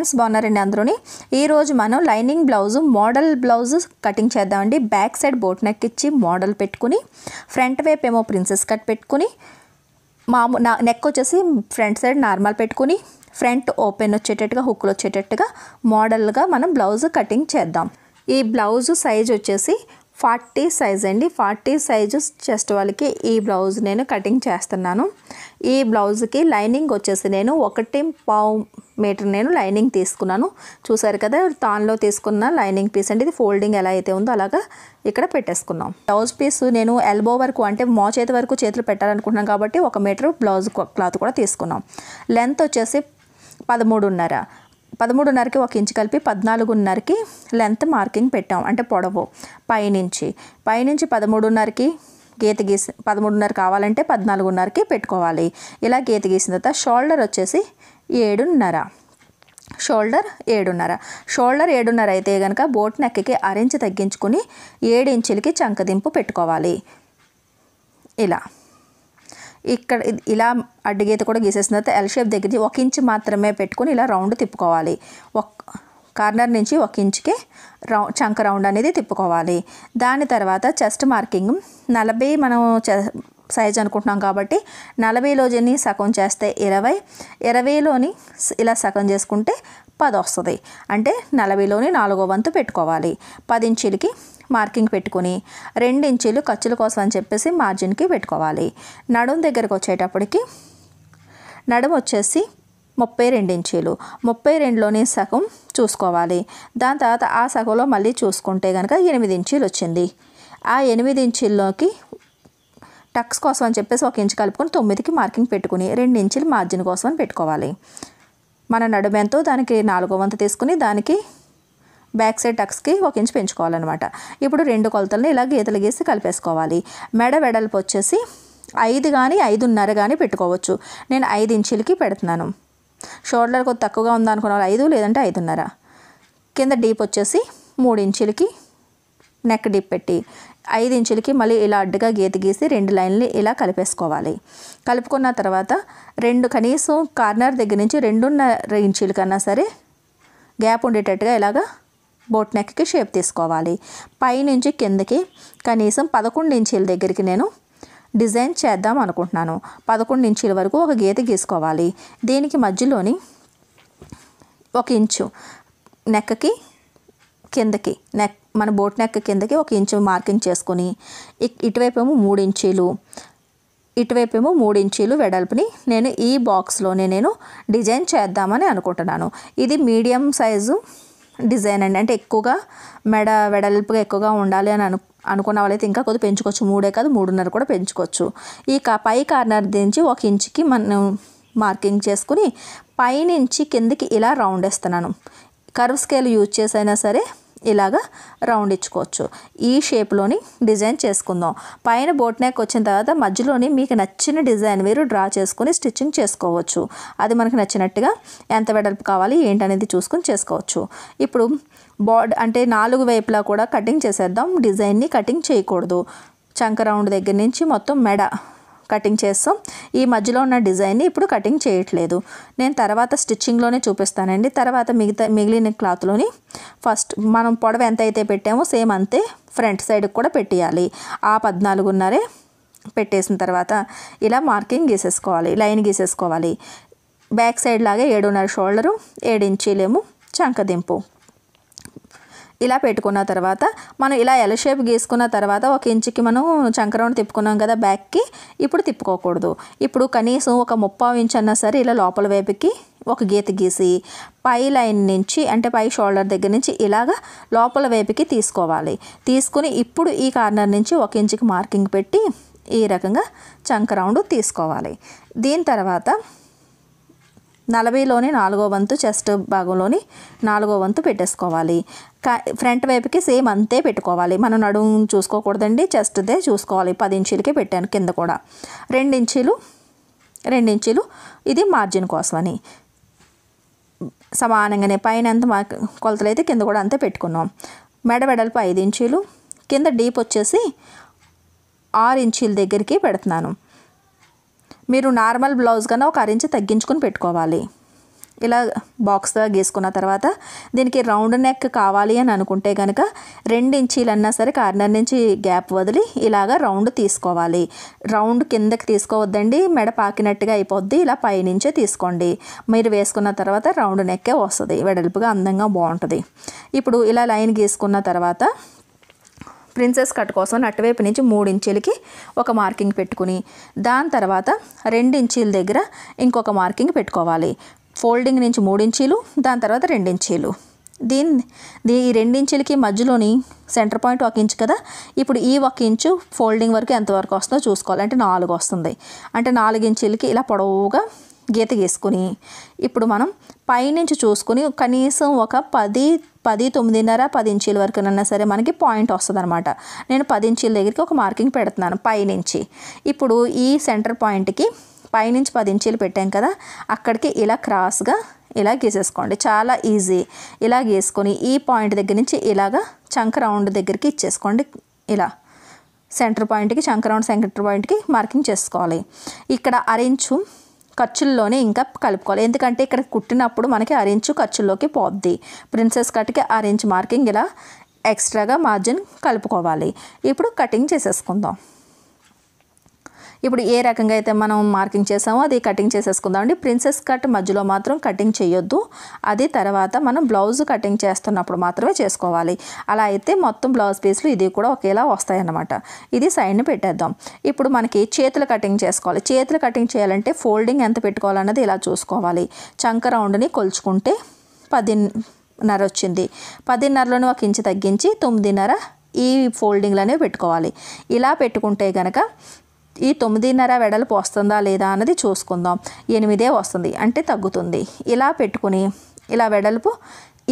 friends బాగున్నారండి అందరూని ఈరోజు మనం lining blouse model blouse cutting చేద్దామండి బ్యాక్ సైడ్ బోట్ నెక్ ఇచ్చి మోడల్ పెట్టుకుని ఫ్రంట్ వైపు ఏమో ప్రిన్సెస్ కట్ పెట్టుకుని మాము నెక్ వచ్చేసి ఫ్రంట్ సైడ్ నార్మల్ పెట్టుకుని ఫ్రంట్ ఓపెన్ వచ్చేటట్టుగా హుక్లు వచ్చేటట్టుగా మోడల్గా మనం బ్లౌజ్ కటింగ్ చేద్దాం ఈ బ్లౌజ్ సైజ్ వచ్చేసి ఫార్టీ సైజ్ అండి ఫార్టీ సైజు చెస్ట్ వాళ్ళకి ఈ బ్లౌజ్ నేను కటింగ్ చేస్తున్నాను ఈ బ్లౌజ్కి లైనింగ్ వచ్చేసి నేను ఒకటి పావు మీటర్ నేను లైనింగ్ తీసుకున్నాను చూసారు కదా తాన్లో తీసుకున్న లైనింగ్ పీస్ అంటే ఇది ఫోల్డింగ్ ఎలా అయితే ఉందో అలాగా ఇక్కడ పెట్టేసుకున్నాం బ్లౌజ్ పీస్ నేను ఎల్బో వరకు అంటే మా చేతి వరకు చేతులు పెట్టాలనుకుంటున్నాం కాబట్టి ఒక మీటర్ బ్లౌజ్ క్లాత్ కూడా తీసుకున్నాం లెంత్ వచ్చేసి పదమూడున్నర పదమూడున్నరకి ఒక ఇంచు కలిపి పద్నాలుగున్నరకి లెంత్ మార్కింగ్ పెట్టాం అంటే పొడవు పైనుంచి పైనుంచి పదమూడున్నరకి గీత గీసి పదమూడున్నర కావాలంటే పద్నాలుగున్నరకి పెట్టుకోవాలి ఇలా గీత గీసిన తర్వాత షోల్డర్ వచ్చేసి ఏడున్నర షోల్డర్ ఏడున్నర షోల్డర్ ఏడున్నర అయితే కనుక బోట్ నెక్కి అరించి తగ్గించుకుని ఇంచులకి చంకదింపు పెట్టుకోవాలి ఇలా ఇక్కడ ఇలా అడ్డుగీత కూడా గీసేసిన తర్వాత ఎల్ షేప్ దగ్గర ఒక ఇంచ్ మాత్రమే పెట్టుకొని ఇలా రౌండ్ తిప్పుకోవాలి ఒక కార్నర్ నుంచి ఒక ఇంచుకి రౌ చంక రౌండ్ అనేది తిప్పుకోవాలి దాని తర్వాత చెస్ట్ మార్కింగ్ నలభై మనం సైజ్ అనుకుంటున్నాం కాబట్టి జన్ని సగం చేస్తే ఇరవై ఇరవైలోని ఇలా సగం చేసుకుంటే పది వస్తుంది అంటే నలభైలోని నాలుగో వంతు పెట్టుకోవాలి పది ఇంచులకి మార్కింగ్ పెట్టుకుని రెండు ఇంచీలు ఖర్చుల కోసం అని చెప్పేసి మార్జిన్కి పెట్టుకోవాలి నడుం దగ్గరకు వచ్చేటప్పటికి నడుము వచ్చేసి ముప్పై రెండు ఇంచీలు ముప్పై రెండులోని సగం చూసుకోవాలి దాని తర్వాత ఆ సగంలో మళ్ళీ చూసుకుంటే కనుక ఎనిమిది ఇంచీలు వచ్చింది ఆ ఎనిమిది ఇంచీల్లోకి టక్స్ కోసం అని చెప్పేసి ఒక ఇంచు కలుపుకొని తొమ్మిదికి మార్కింగ్ పెట్టుకుని రెండు ఇంచులు మార్జిన్ కోసం అని పెట్టుకోవాలి మన నడుమెంతో దానికి నాలుగో వంతు తీసుకుని దానికి బ్యాక్ సైడ్ టక్స్కి ఒక ఇంచ్ పెంచుకోవాలన్నమాట ఇప్పుడు రెండు కొలతల్ని ఇలా గీతలు గీసి కలిపేసుకోవాలి మెడ వెడల్పు వచ్చేసి ఐదు కానీ ఐదున్నర కానీ పెట్టుకోవచ్చు నేను ఐదు ఇంచులకి పెడుతున్నాను షోల్డర్ కొద్ది తక్కువగా ఉందనుకున్న వాళ్ళు ఐదు లేదంటే ఐదున్నర కింద డీప్ వచ్చేసి మూడు ఇంచులకి నెక్ డీప్ పెట్టి ఐదు ఇంచులకి మళ్ళీ ఇలా అడ్డుగా గీత గీసి రెండు లైన్లు ఇలా కలిపేసుకోవాలి కలుపుకున్న తర్వాత రెండు కనీసం కార్నర్ దగ్గర నుంచి రెండున్నర ఇంచులకన్నా సరే గ్యాప్ ఉండేటట్టుగా ఇలాగా బోట్ నెక్కి షేప్ తీసుకోవాలి పైనుంచి కిందకి కనీసం పదకొండు ఇంచీల దగ్గరికి నేను డిజైన్ చేద్దాం అనుకుంటున్నాను పదకొండు ఇంచీల వరకు ఒక గీత గీసుకోవాలి దీనికి మధ్యలోని ఒక ఇంచు నెక్కకి కిందకి నెక్ మన బోట్ నెక్ కిందకి ఒక ఇంచు మార్కింగ్ చేసుకొని ఇటువైపు ఏమో మూడు ఇంచీలు ఇటువైపేమో మూడు ఇంచీలు వెడల్పుని నేను ఈ బాక్స్లోనే నేను డిజైన్ చేద్దామని అనుకుంటున్నాను ఇది మీడియం సైజు డిజైన్ అండి అంటే ఎక్కువగా మెడ వెడల్పుగా ఎక్కువగా ఉండాలి అని అను అనుకున్న వాళ్ళైతే ఇంకా కొద్దిగా పెంచుకోవచ్చు మూడే కాదు మూడున్నర కూడా పెంచుకోవచ్చు ఈ పై కార్నర్ దించి ఒక ఇంచుకి మనం మార్కింగ్ చేసుకుని పైనుంచి కిందికి ఇలా రౌండ్ వేస్తున్నాను కర్వ్ స్కేల్ యూజ్ చేసైనా సరే ఇలాగా రౌండ్ ఇచ్చుకోవచ్చు ఈ షేప్లోని డిజైన్ చేసుకుందాం పైన బోట్ నెక్ వచ్చిన తర్వాత మధ్యలోని మీకు నచ్చిన డిజైన్ మీరు డ్రా చేసుకుని స్టిచ్చింగ్ చేసుకోవచ్చు అది మనకు నచ్చినట్టుగా ఎంత వెడల్పు కావాలి ఏంటనేది చూసుకుని చేసుకోవచ్చు ఇప్పుడు బాడ్ అంటే నాలుగు వైపులా కూడా కటింగ్ చేసేద్దాం డిజైన్ని కటింగ్ చేయకూడదు చంక రౌండ్ దగ్గర నుంచి మొత్తం మెడ కటింగ్ చేస్తాం ఈ మధ్యలో ఉన్న డిజైన్ని ఇప్పుడు కటింగ్ చేయట్లేదు నేను తర్వాత స్టిచ్చింగ్లోనే చూపిస్తానండి తర్వాత మిగతా మిగిలిన క్లాత్లోని ఫస్ట్ మనం పొడవ ఎంత అయితే పెట్టామో సేమ్ అంతే ఫ్రంట్ సైడ్కి కూడా పెట్టేయాలి ఆ పద్నాలుగున్నరే పెట్టేసిన తర్వాత ఇలా మార్కింగ్ గీసేసుకోవాలి లైన్ గీసేసుకోవాలి బ్యాక్ సైడ్ లాగే ఏడున్నర షోల్డరు ఏడించీలేము చంకదింపు ఇలా పెట్టుకున్న తర్వాత మనం ఇలా ఎల్ షేప్ గీసుకున్న తర్వాత ఒక ఇంచుకి మనం చంకరౌండ్ తిప్పుకున్నాం కదా బ్యాక్కి ఇప్పుడు తిప్పుకోకూడదు ఇప్పుడు కనీసం ఒక ముప్పావు ఇంచ్ అన్నా సరే ఇలా లోపల వైపుకి ఒక గీత గీసి పై లైన్ నుంచి అంటే పై షోల్డర్ దగ్గర నుంచి ఇలాగ లోపల వైపుకి తీసుకోవాలి తీసుకుని ఇప్పుడు ఈ కార్నర్ నుంచి ఒక ఇంచుకి మార్కింగ్ పెట్టి ఈ రకంగా చంక రౌండ్ తీసుకోవాలి దీని తర్వాత నలభైలోని నాలుగో వంతు చెస్ట్ భాగంలోని నాలుగో వంతు పెట్టేసుకోవాలి ఫ్రంట్ వైపుకి సేమ్ అంతే పెట్టుకోవాలి మనం నడుము చూసుకోకూడదండి చెస్ట్దే చూసుకోవాలి పది ఇంచీలకే పెట్టాను కింద కూడా రెండు ఇంచీలు రెండు ఇంచీలు ఇది మార్జిన్ కోసమని సమానంగానే పైన ఎంత మా కొలతలైతే కింద కూడా అంతే పెట్టుకున్నాం మెడ వెడల్పు ఐదు ఇంచీలు కింద డీప్ వచ్చేసి ఆరు ఇంచీల దగ్గరికి పెడుతున్నాను మీరు నార్మల్ బ్లౌజ్ కన్నా ఒక అరించి తగ్గించుకొని పెట్టుకోవాలి ఇలా బాక్స్గా గీసుకున్న తర్వాత దీనికి రౌండ్ నెక్ కావాలి అని అనుకుంటే కనుక రెండు ఇంచీలన్నా సరే కార్నర్ నుంచి గ్యాప్ వదిలి ఇలాగ రౌండ్ తీసుకోవాలి రౌండ్ కిందకి తీసుకోవద్దండి మెడ పాకినట్టుగా అయిపోద్ది ఇలా పైనుంచే తీసుకోండి మీరు వేసుకున్న తర్వాత రౌండ్ నెక్కే వస్తుంది వెడల్పుగా అందంగా బాగుంటుంది ఇప్పుడు ఇలా లైన్ గీసుకున్న తర్వాత ప్రిన్సెస్ కట్ కోసం అటువైపు నుంచి మూడు ఇంచీలకి ఒక మార్కింగ్ పెట్టుకుని దాని తర్వాత రెండు ఇంచీల దగ్గర ఇంకొక మార్కింగ్ పెట్టుకోవాలి ఫోల్డింగ్ నుంచి మూడించీలు దాని తర్వాత రెండించీలు దీన్ని దీ ఈ రెండించులకి మధ్యలోని సెంటర్ పాయింట్ ఒక ఇంచు కదా ఇప్పుడు ఈ ఒక ఇంచు ఫోల్డింగ్ వరకు ఎంతవరకు వస్తుందో చూసుకోవాలి అంటే నాలుగు వస్తుంది అంటే నాలుగు ఇంచులకి ఇలా పొడవుగా గీత గీసుకుని ఇప్పుడు మనం పైనుంచి చూసుకుని కనీసం ఒక పది పది తొమ్మిదిన్నర పది ఇంచీల వరకునన్నా సరే మనకి పాయింట్ వస్తుంది అనమాట నేను పది ఇంచీల దగ్గరికి ఒక మార్కింగ్ పెడుతున్నాను పైనుంచి ఇప్పుడు ఈ సెంటర్ పాయింట్కి పైనుంచి పది ఇంచీలు పెట్టాం కదా అక్కడికి ఇలా క్రాస్గా ఇలా గీసేసుకోండి చాలా ఈజీ ఇలా గీసుకొని ఈ పాయింట్ దగ్గర నుంచి ఇలాగా చంక రౌండ్ దగ్గరికి ఇచ్చేసుకోండి ఇలా సెంటర్ పాయింట్కి చంక రౌండ్ సెంటర్ పాయింట్కి మార్కింగ్ చేసుకోవాలి ఇక్కడ అరించు ఖర్చుల్లోనే ఇంకా కలుపుకోవాలి ఎందుకంటే ఇక్కడ కుట్టినప్పుడు మనకి అరించు ఖర్చుల్లోకి పోద్ది ప్రిన్సెస్ కట్కి అరించు మార్కింగ్ ఇలా ఎక్స్ట్రాగా మార్జిన్ కలుపుకోవాలి ఇప్పుడు కటింగ్ చేసేసుకుందాం ఇప్పుడు ఏ రకంగా అయితే మనం మార్కింగ్ చేసామో అది కటింగ్ చేసేసుకుందామండి ప్రిన్సెస్ కట్ మధ్యలో మాత్రం కటింగ్ చేయొద్దు అది తర్వాత మనం బ్లౌజ్ కటింగ్ చేస్తున్నప్పుడు మాత్రమే చేసుకోవాలి అలా అయితే మొత్తం బ్లౌజ్ పీస్లు ఇది కూడా ఒకేలా వస్తాయన్నమాట ఇది సైడ్ని పెట్టేద్దాం ఇప్పుడు మనకి చేతులు కటింగ్ చేసుకోవాలి చేతులు కటింగ్ చేయాలంటే ఫోల్డింగ్ ఎంత పెట్టుకోవాలన్నది ఇలా చూసుకోవాలి చంక రౌండ్ని కొలుచుకుంటే పదిన్నర వచ్చింది పదిన్నరలోనే ఒక ఇంచు తగ్గించి తొమ్మిదిన్నర ఈ ఫోల్డింగ్లు అనేవి పెట్టుకోవాలి ఇలా పెట్టుకుంటే కనుక ఈ తొమ్మిదిన్నర వెడల్పు వస్తుందా లేదా అన్నది చూసుకుందాం ఎనిమిదే వస్తుంది అంటే తగ్గుతుంది ఇలా పెట్టుకుని ఇలా వెడల్పు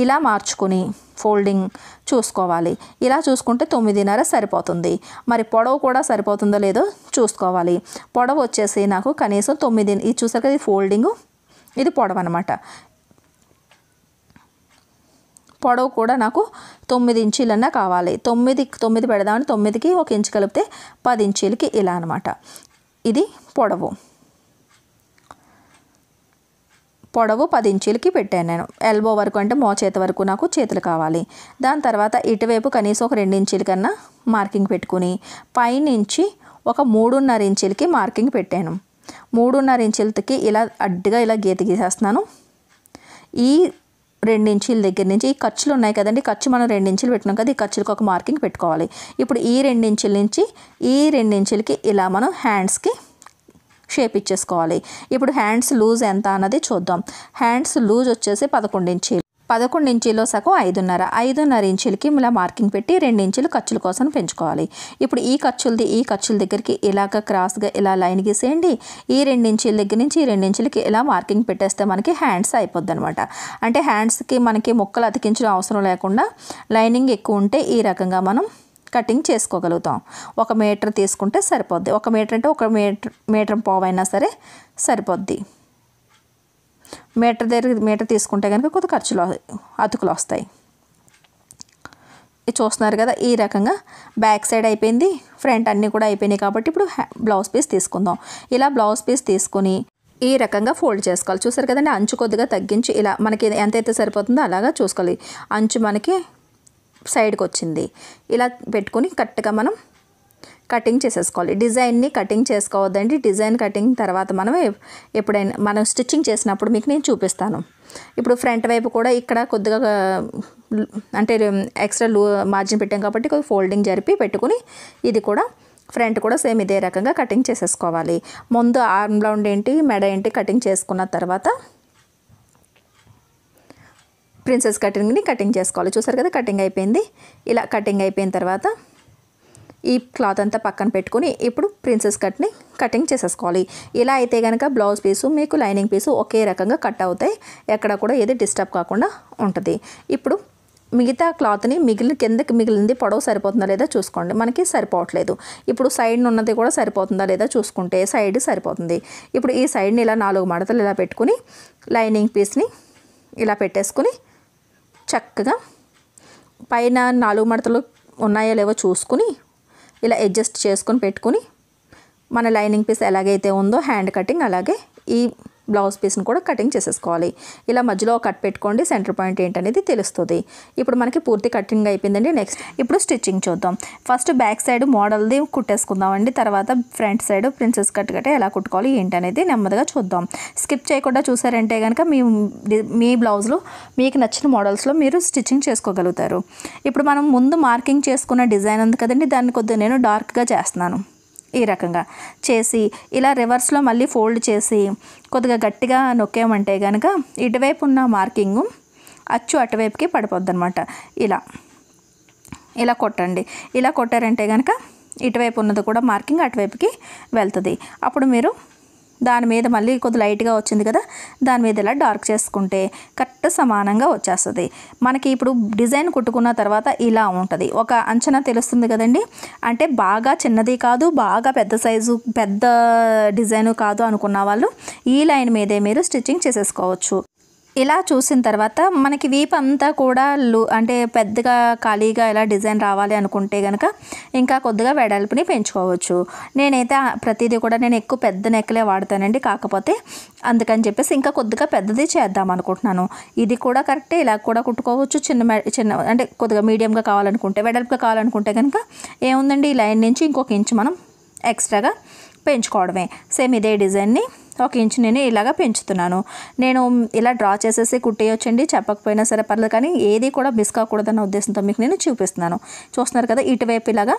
ఇలా మార్చుకుని ఫోల్డింగ్ చూసుకోవాలి ఇలా చూసుకుంటే తొమ్మిదిన్నర సరిపోతుంది మరి పొడవు కూడా సరిపోతుందో లేదో చూసుకోవాలి పొడవు వచ్చేసి నాకు కనీసం తొమ్మిది ఇది చూసారు కదా ఇది ఇది పొడవు అనమాట పొడవు కూడా నాకు తొమ్మిది ఇంచీలన్నా కావాలి తొమ్మిది తొమ్మిది పెడదామని తొమ్మిదికి ఒక ఇంచు కలిపితే పది ఇంచీలకి ఇలా అనమాట ఇది పొడవు పొడవు పది ఇంచీలకి పెట్టాను నేను ఎల్బో వరకు అంటే మోచేతి వరకు నాకు చేతులు కావాలి దాని తర్వాత ఇటువైపు కనీసం ఒక రెండు ఇంచీల కన్నా మార్కింగ్ పెట్టుకుని పైనుంచి ఒక మూడున్నర ఇంచీలకి మార్కింగ్ పెట్టాను మూడున్నర ఇంచులకి ఇలా అడ్డుగా ఇలా గీత గీసేస్తున్నాను ఈ రెండించీల దగ్గర నుంచి ఈ ఖర్చులు ఉన్నాయి కదండి ఖర్చు మనం రెండించీలు పెట్టినాం కదా ఈ ఖర్చులకు ఒక మార్కింగ్ పెట్టుకోవాలి ఇప్పుడు ఈ రెండించీల నుంచి ఈ రెండించీలకి ఇలా మనం హ్యాండ్స్కి షేప్ ఇచ్చేసుకోవాలి ఇప్పుడు హ్యాండ్స్ లూజ్ ఎంత అన్నది చూద్దాం హ్యాండ్స్ లూజ్ వచ్చేసి పదకొండు ఇంచీలు పదకొండు ఇంచీలో సగం ఐదున్నర ఐదున్నర ఇంచులకి ఇలా మార్కింగ్ పెట్టి రెండు ఇంచులు ఖర్చుల కోసం పెంచుకోవాలి ఇప్పుడు ఈ ఖర్చులది ఈ ఖర్చుల దగ్గరికి ఇలాగ క్రాస్గా ఇలా లైన్ గీసేయండి ఈ రెండు ఇంచుల దగ్గర నుంచి ఈ రెండు ఇంచులకి ఇలా మార్కింగ్ పెట్టేస్తే మనకి హ్యాండ్స్ అయిపోద్ది అనమాట అంటే హ్యాండ్స్కి మనకి ముక్కలు అతికించడం అవసరం లేకుండా లైనింగ్ ఎక్కువ ఉంటే ఈ రకంగా మనం కటింగ్ చేసుకోగలుగుతాం ఒక మీటర్ తీసుకుంటే సరిపోద్ది ఒక మీటర్ అంటే ఒక మీటర్ మీటర్ పోవైనా సరే సరిపోద్ది మీటర్ దగ్గర మీటర్ తీసుకుంటే కనుక కొద్ది ఖర్చులు అతుకులు వస్తాయి చూస్తున్నారు కదా ఈ రకంగా బ్యాక్ సైడ్ అయిపోయింది ఫ్రంట్ అన్నీ కూడా అయిపోయినాయి కాబట్టి ఇప్పుడు బ్లౌజ్ పీస్ తీసుకుందాం ఇలా బ్లౌజ్ పీస్ తీసుకుని ఈ రకంగా ఫోల్డ్ చేసుకోవాలి చూసారు కదండి అంచు కొద్దిగా తగ్గించి ఇలా మనకి ఎంతైతే సరిపోతుందో అలాగా చూసుకోవాలి అంచు మనకి సైడ్కి వచ్చింది ఇలా పెట్టుకుని కరెక్ట్గా మనం కటింగ్ చేసేసుకోవాలి డిజైన్ని కటింగ్ చేసుకోవద్దండి డిజైన్ కటింగ్ తర్వాత మనం ఎప్పుడైనా మనం స్టిచ్చింగ్ చేసినప్పుడు మీకు నేను చూపిస్తాను ఇప్పుడు ఫ్రంట్ వైపు కూడా ఇక్కడ కొద్దిగా అంటే ఎక్స్ట్రా లూ మార్జిన్ పెట్టాం కాబట్టి కొద్దిగా ఫోల్డింగ్ జరిపి పెట్టుకుని ఇది కూడా ఫ్రంట్ కూడా సేమ్ ఇదే రకంగా కటింగ్ చేసేసుకోవాలి ముందు ఆర్మ్ రౌండ్ ఏంటి మెడ ఏంటి కటింగ్ చేసుకున్న తర్వాత ప్రిన్సెస్ కటింగ్ని కటింగ్ చేసుకోవాలి చూసారు కదా కటింగ్ అయిపోయింది ఇలా కటింగ్ అయిపోయిన తర్వాత ఈ క్లాత్ అంతా పక్కన పెట్టుకుని ఇప్పుడు ప్రిన్సెస్ కట్ని కటింగ్ చేసేసుకోవాలి ఇలా అయితే కనుక బ్లౌజ్ పీసు మీకు లైనింగ్ పీసు ఒకే రకంగా కట్ అవుతాయి ఎక్కడ కూడా ఏది డిస్టర్బ్ కాకుండా ఉంటుంది ఇప్పుడు మిగతా క్లాత్ని మిగిలిన కిందకి మిగిలింది పొడవు సరిపోతుందా లేదా చూసుకోండి మనకి సరిపోవట్లేదు ఇప్పుడు సైడ్ ఉన్నది కూడా సరిపోతుందా లేదా చూసుకుంటే సైడ్ సరిపోతుంది ఇప్పుడు ఈ సైడ్ని ఇలా నాలుగు మడతలు ఇలా పెట్టుకుని లైనింగ్ పీస్ని ఇలా పెట్టేసుకుని చక్కగా పైన నాలుగు మడతలు ఉన్నాయో లేవో చూసుకుని ఇలా అడ్జస్ట్ చేసుకొని పెట్టుకుని మన లైనింగ్ పీస్ ఎలాగైతే ఉందో హ్యాండ్ కటింగ్ అలాగే ఈ బ్లౌజ్ పీస్ని కూడా కటింగ్ చేసేసుకోవాలి ఇలా మధ్యలో కట్ పెట్టుకోండి సెంటర్ పాయింట్ ఏంటనేది తెలుస్తుంది ఇప్పుడు మనకి పూర్తి కటింగ్ అయిపోయిందండి నెక్స్ట్ ఇప్పుడు స్టిచ్చింగ్ చూద్దాం ఫస్ట్ బ్యాక్ సైడ్ మోడల్ది కుట్టేసుకుందామండి తర్వాత ఫ్రంట్ సైడ్ ప్రిన్సెస్ కట్ కట్టే ఎలా కుట్టుకోవాలి ఏంటనేది నెమ్మదిగా చూద్దాం స్కిప్ చేయకుండా చూసారంటే కనుక మీ మీ బ్లౌజ్లో మీకు నచ్చిన మోడల్స్లో మీరు స్టిచ్చింగ్ చేసుకోగలుగుతారు ఇప్పుడు మనం ముందు మార్కింగ్ చేసుకున్న డిజైన్ ఉంది కదండి దాన్ని కొద్దిగా నేను డార్క్గా చేస్తున్నాను ఈ రకంగా చేసి ఇలా రివర్స్లో మళ్ళీ ఫోల్డ్ చేసి కొద్దిగా గట్టిగా నొక్కామంటే కనుక ఇటువైపు ఉన్న మార్కింగు అచ్చు అటువైపుకి పడిపోద్ది అనమాట ఇలా ఇలా కొట్టండి ఇలా కొట్టారంటే కనుక ఇటువైపు ఉన్నది కూడా మార్కింగ్ అటువైపుకి వెళ్తుంది అప్పుడు మీరు దాని మీద మళ్ళీ కొద్ది లైట్గా వచ్చింది కదా దాని మీద ఇలా డార్క్ చేసుకుంటే కరెక్ట్ సమానంగా వచ్చేస్తుంది మనకి ఇప్పుడు డిజైన్ కుట్టుకున్న తర్వాత ఇలా ఉంటుంది ఒక అంచనా తెలుస్తుంది కదండి అంటే బాగా చిన్నది కాదు బాగా పెద్ద సైజు పెద్ద డిజైను కాదు అనుకున్న వాళ్ళు ఈ లైన్ మీదే మీరు స్టిచ్చింగ్ చేసేసుకోవచ్చు ఇలా చూసిన తర్వాత మనకి వీపు అంతా కూడా లు అంటే పెద్దగా ఖాళీగా ఇలా డిజైన్ రావాలి అనుకుంటే కనుక ఇంకా కొద్దిగా వెడల్పుని పెంచుకోవచ్చు నేనైతే ప్రతిదీ కూడా నేను ఎక్కువ పెద్ద నెక్లే వాడతానండి కాకపోతే అందుకని చెప్పేసి ఇంకా కొద్దిగా పెద్దది చేద్దాం అనుకుంటున్నాను ఇది కూడా కరెక్టే ఇలా కూడా కుట్టుకోవచ్చు చిన్న చిన్న అంటే కొద్దిగా మీడియంగా కావాలనుకుంటే వెడల్పుగా కావాలనుకుంటే కనుక ఏముందండి ఈ లైన్ నుంచి ఇంకొక ఇంచు మనం ఎక్స్ట్రాగా పెంచుకోవడమే సేమ్ ఇదే డిజైన్ని ఒక ఇంచు నేను ఇలాగ పెంచుతున్నాను నేను ఇలా డ్రా చేసేసి కుట్టేయొచ్చండి చెప్పకపోయినా సరే పర్లేదు కానీ ఏది కూడా మిస్ కాకూడదన్న ఉద్దేశంతో మీకు నేను చూపిస్తున్నాను చూస్తున్నారు కదా ఇటువైపు ఇలాగా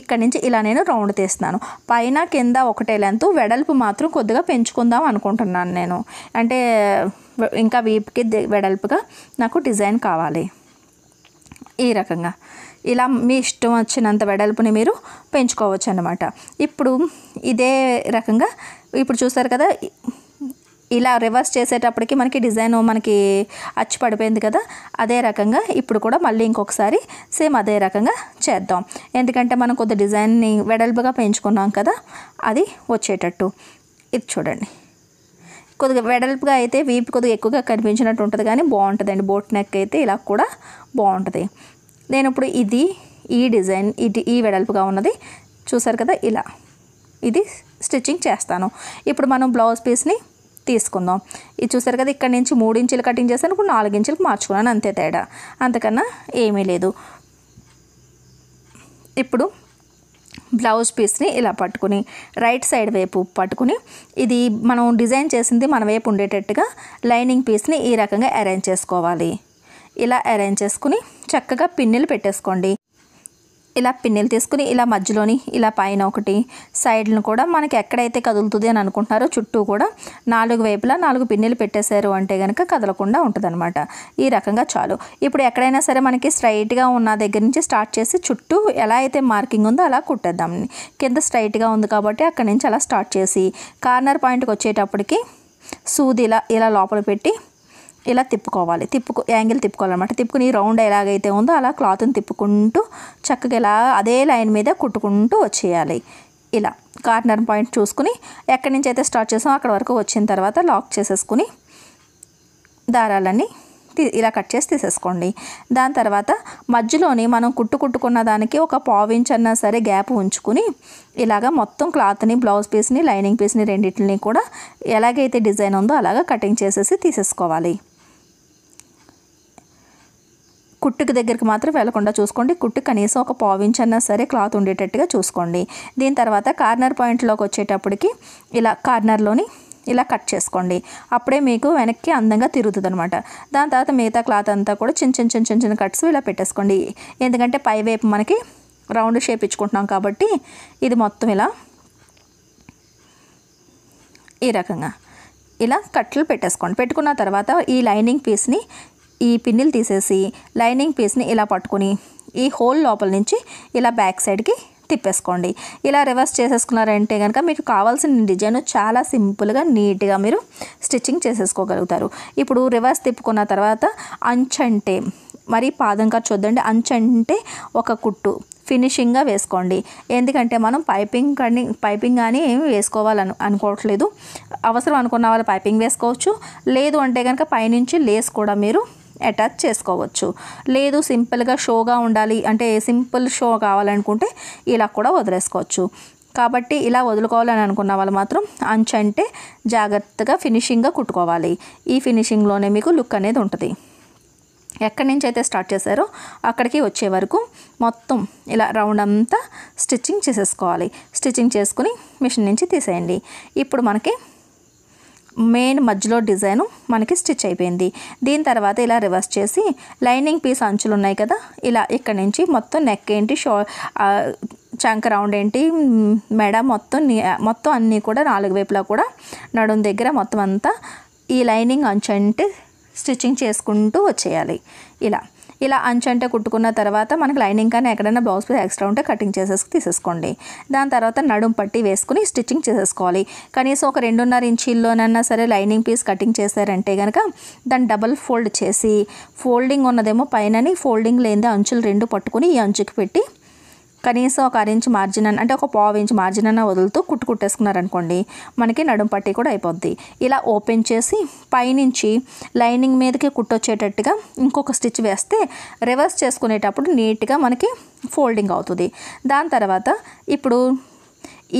ఇక్కడ నుంచి ఇలా నేను రౌండ్ తీస్తున్నాను పైన కింద ఒకటే లెంత్ వెడల్పు మాత్రం కొద్దిగా పెంచుకుందాం అనుకుంటున్నాను నేను అంటే ఇంకా వీపుకి వెడల్పుగా నాకు డిజైన్ కావాలి ఈ రకంగా ఇలా మీ ఇష్టం వచ్చినంత వెడల్పుని మీరు పెంచుకోవచ్చు అన్నమాట ఇప్పుడు ఇదే రకంగా ఇప్పుడు చూస్తారు కదా ఇలా రివర్స్ చేసేటప్పటికి మనకి డిజైన్ మనకి అచ్చి పడిపోయింది కదా అదే రకంగా ఇప్పుడు కూడా మళ్ళీ ఇంకొకసారి సేమ్ అదే రకంగా చేద్దాం ఎందుకంటే మనం కొద్ది డిజైన్ని వెడల్పుగా పెంచుకున్నాం కదా అది వచ్చేటట్టు ఇది చూడండి కొద్దిగా వెడల్పుగా అయితే వీపు కొద్దిగా ఎక్కువగా కనిపించినట్టు ఉంటుంది కానీ బాగుంటుందండి బోట్ నెక్ అయితే ఇలా కూడా బాగుంటుంది నేను ఇప్పుడు ఇది ఈ డిజైన్ ఇది ఈ వెడల్పుగా ఉన్నది చూసారు కదా ఇలా ఇది స్టిచ్చింగ్ చేస్తాను ఇప్పుడు మనం బ్లౌజ్ పీస్ని తీసుకుందాం ఇది చూసారు కదా ఇక్కడ నుంచి మూడు ఇంచులు కటింగ్ చేస్తాను ఇప్పుడు నాలుగు ఇంచులకు మార్చుకున్నాను అంతే తేడా అంతకన్నా ఏమీ లేదు ఇప్పుడు బ్లౌజ్ పీస్ని ఇలా పట్టుకుని రైట్ సైడ్ వైపు పట్టుకుని ఇది మనం డిజైన్ చేసింది మన వైపు ఉండేటట్టుగా లైనింగ్ పీస్ని ఈ రకంగా అరేంజ్ చేసుకోవాలి ఇలా అరేంజ్ చేసుకుని చక్కగా పిన్నులు పెట్టేసుకోండి ఇలా పిన్నెలు తీసుకుని ఇలా మధ్యలోని ఇలా పైన ఒకటి సైడ్ను కూడా మనకి ఎక్కడైతే కదులుతుంది అని అనుకుంటున్నారో చుట్టూ కూడా నాలుగు వైపులా నాలుగు పిన్నెలు పెట్టేశారు అంటే కనుక కదలకుండా ఉంటుందన్నమాట ఈ రకంగా చాలు ఇప్పుడు ఎక్కడైనా సరే మనకి స్ట్రైట్గా ఉన్న దగ్గర నుంచి స్టార్ట్ చేసి చుట్టూ ఎలా అయితే మార్కింగ్ ఉందో అలా కుట్టేద్దాం కింద స్ట్రైట్గా ఉంది కాబట్టి అక్కడి నుంచి అలా స్టార్ట్ చేసి కార్నర్ పాయింట్కి వచ్చేటప్పటికి సూది ఇలా ఇలా లోపల పెట్టి ఇలా తిప్పుకోవాలి తిప్పుకో యాంగిల్ తిప్పుకోవాలన్నమాట తిప్పుకుని రౌండ్ ఎలాగైతే ఉందో అలా క్లాత్ని తిప్పుకుంటూ చక్కగా ఇలా అదే లైన్ మీద కుట్టుకుంటూ వచ్చేయాలి ఇలా కార్నర్ పాయింట్ చూసుకుని ఎక్కడి నుంచి అయితే స్టార్ట్ చేసామో అక్కడ వరకు వచ్చిన తర్వాత లాక్ చేసేసుకుని దారాలన్నీ ఇలా కట్ చేసి తీసేసుకోండి దాని తర్వాత మధ్యలోని మనం కుట్టు కుట్టుకున్న దానికి ఒక పావించ్ అన్నా సరే గ్యాప్ ఉంచుకుని ఇలాగ మొత్తం క్లాత్ని బ్లౌజ్ పీస్ని లైనింగ్ పీస్ని రెండింటిని కూడా ఎలాగైతే డిజైన్ ఉందో అలాగ కటింగ్ చేసేసి తీసేసుకోవాలి కుట్టుకు దగ్గరికి మాత్రం వెళ్లకుండా చూసుకోండి కుట్టు కనీసం ఒక పావించ్ అన్నా సరే క్లాత్ ఉండేటట్టుగా చూసుకోండి దీని తర్వాత కార్నర్ పాయింట్లోకి వచ్చేటప్పటికి ఇలా కార్నర్లోని ఇలా కట్ చేసుకోండి అప్పుడే మీకు వెనక్కి అందంగా తిరుగుతుంది అనమాట దాని తర్వాత మిగతా క్లాత్ అంతా కూడా చిన్న చిన్న చిన్న చిన్న చిన్న కట్స్ ఇలా పెట్టేసుకోండి ఎందుకంటే పై వైపు మనకి రౌండ్ షేప్ ఇచ్చుకుంటున్నాం కాబట్టి ఇది మొత్తం ఇలా ఈ రకంగా ఇలా కట్లు పెట్టేసుకోండి పెట్టుకున్న తర్వాత ఈ లైనింగ్ పీస్ని ఈ పిన్నిలు తీసేసి లైనింగ్ పీస్ని ఇలా పట్టుకుని ఈ హోల్ లోపల నుంచి ఇలా బ్యాక్ సైడ్కి తిప్పేసుకోండి ఇలా రివర్స్ చేసేసుకున్నారంటే కనుక మీకు కావాల్సిన డిజైన్ చాలా సింపుల్గా నీట్గా మీరు స్టిచ్చింగ్ చేసేసుకోగలుగుతారు ఇప్పుడు రివర్స్ తిప్పుకున్న తర్వాత అంచంటే మరి పాదం ఖర్చు వద్దండి అంచంటే ఒక కుట్టు ఫినిషింగ్గా వేసుకోండి ఎందుకంటే మనం పైపింగ్ కానీ పైపింగ్ కానీ ఏమి వేసుకోవాలను అనుకోవట్లేదు అవసరం అనుకున్న వాళ్ళు పైపింగ్ వేసుకోవచ్చు లేదు అంటే కనుక పైనుంచి లేస్ కూడా మీరు అటాచ్ చేసుకోవచ్చు లేదు సింపుల్గా షోగా ఉండాలి అంటే సింపుల్ షో కావాలనుకుంటే ఇలా కూడా వదిలేసుకోవచ్చు కాబట్టి ఇలా వదులుకోవాలని అనుకున్న వాళ్ళు మాత్రం అంచు అంటే జాగ్రత్తగా ఫినిషింగ్గా కుట్టుకోవాలి ఈ ఫినిషింగ్లోనే మీకు లుక్ అనేది ఉంటుంది ఎక్కడి నుంచి అయితే స్టార్ట్ చేశారో అక్కడికి వచ్చే వరకు మొత్తం ఇలా రౌండ్ అంతా స్టిచ్చింగ్ చేసేసుకోవాలి స్టిచ్చింగ్ చేసుకుని మిషన్ నుంచి తీసేయండి ఇప్పుడు మనకి మెయిన్ మధ్యలో డిజైన్ మనకి స్టిచ్ అయిపోయింది దీని తర్వాత ఇలా రివర్స్ చేసి లైనింగ్ పీస్ అంచులు ఉన్నాయి కదా ఇలా ఇక్కడ నుంచి మొత్తం నెక్ ఏంటి షో చంక్ రౌండ్ ఏంటి మెడ మొత్తం మొత్తం అన్నీ కూడా నాలుగు వైపులా కూడా నడుం దగ్గర మొత్తం అంతా ఈ లైనింగ్ అంచు అంటే స్టిచ్చింగ్ చేసుకుంటూ వచ్చేయాలి ఇలా ఇలా అంటే కుట్టుకున్న తర్వాత మనకు లైనింగ్ కానీ ఎక్కడైనా బ్లౌజ్ పీస్ ఎక్స్ట్రా ఉంటే కటింగ్ చేసేసి తీసేసుకోండి దాని తర్వాత నడుం పట్టి వేసుకుని స్టిచ్చింగ్ చేసేసుకోవాలి కనీసం ఒక రెండున్నర ఇంచీల్లోనన్నా సరే లైనింగ్ పీస్ కటింగ్ చేశారంటే కనుక దాన్ని డబల్ ఫోల్డ్ చేసి ఫోల్డింగ్ ఉన్నదేమో పైనని ఫోల్డింగ్ లేనిదే అంచులు రెండు పట్టుకుని ఈ అంచుకి పెట్టి కనీసం ఒక అరించ్ మార్జిన్ అంటే ఒక పావు ఇంచ్ మార్జిన్ అన్న వదులుతూ కుట్టు కుట్టేసుకున్నారనుకోండి మనకి నడుం పట్టి కూడా అయిపోద్ది ఇలా ఓపెన్ చేసి పైనుంచి లైనింగ్ మీదకి కుట్టొచ్చేటట్టుగా ఇంకొక స్టిచ్ వేస్తే రివర్స్ చేసుకునేటప్పుడు నీట్గా మనకి ఫోల్డింగ్ అవుతుంది దాని తర్వాత ఇప్పుడు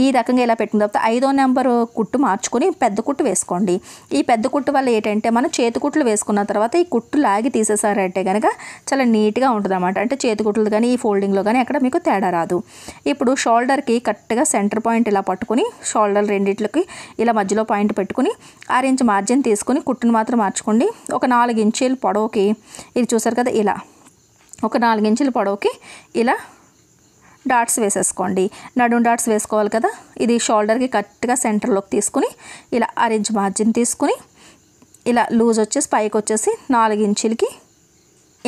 ఈ రకంగా ఇలా పెట్టిన తర్వాత ఐదో నెంబర్ కుట్టు మార్చుకొని పెద్ద కుట్టు వేసుకోండి ఈ పెద్ద కుట్టు వల్ల ఏంటంటే మనం చేతి కుట్లు వేసుకున్న తర్వాత ఈ కుట్టు లాగి తీసేసారంటే కనుక చాలా నీట్గా ఉంటుంది అనమాట అంటే చేతి కుట్లు కానీ ఈ ఫోల్డింగ్లో కానీ అక్కడ మీకు తేడా రాదు ఇప్పుడు షోల్డర్కి కరెక్ట్గా సెంటర్ పాయింట్ ఇలా పట్టుకొని షోల్డర్ రెండిట్లకి ఇలా మధ్యలో పాయింట్ పెట్టుకుని ఆరు ఇంచ్ మార్జిన్ తీసుకుని కుట్టును మాత్రం మార్చుకోండి ఒక నాలుగు ఇంచీలు పొడవుకి ఇది చూసారు కదా ఇలా ఒక నాలుగు ఇంచుల పొడవుకి ఇలా డాట్స్ వేసేసుకోండి నడుం డాట్స్ వేసుకోవాలి కదా ఇది షోల్డర్కి కరెక్ట్గా సెంటర్లోకి తీసుకుని ఇలా అరేంజ్ మార్జిన్ తీసుకుని ఇలా లూజ్ వచ్చేసి పైకి వచ్చేసి నాలుగు ఇంచులకి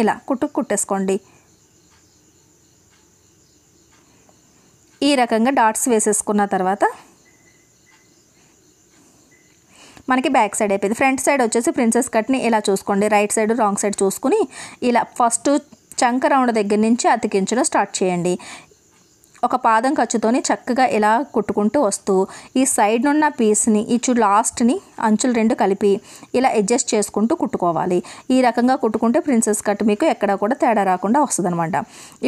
ఇలా కుట్టు కుట్టేసుకోండి ఈ రకంగా డాట్స్ వేసేసుకున్న తర్వాత మనకి బ్యాక్ సైడ్ అయిపోయింది ఫ్రంట్ సైడ్ వచ్చేసి ప్రిన్సెస్ కట్ని ఇలా చూసుకోండి రైట్ సైడ్ రాంగ్ సైడ్ చూసుకుని ఇలా ఫస్ట్ చంక రౌండ్ దగ్గర నుంచి అతికించడం స్టార్ట్ చేయండి ఒక పాదం ఖర్చుతోని చక్కగా ఇలా కుట్టుకుంటూ వస్తూ ఈ సైడ్ నున్న పీస్ని ఇచ్చు లాస్ట్ని అంచులు రెండు కలిపి ఇలా అడ్జస్ట్ చేసుకుంటూ కుట్టుకోవాలి ఈ రకంగా కుట్టుకుంటే ప్రిన్సెస్ కట్ మీకు ఎక్కడ కూడా తేడా రాకుండా వస్తుంది అనమాట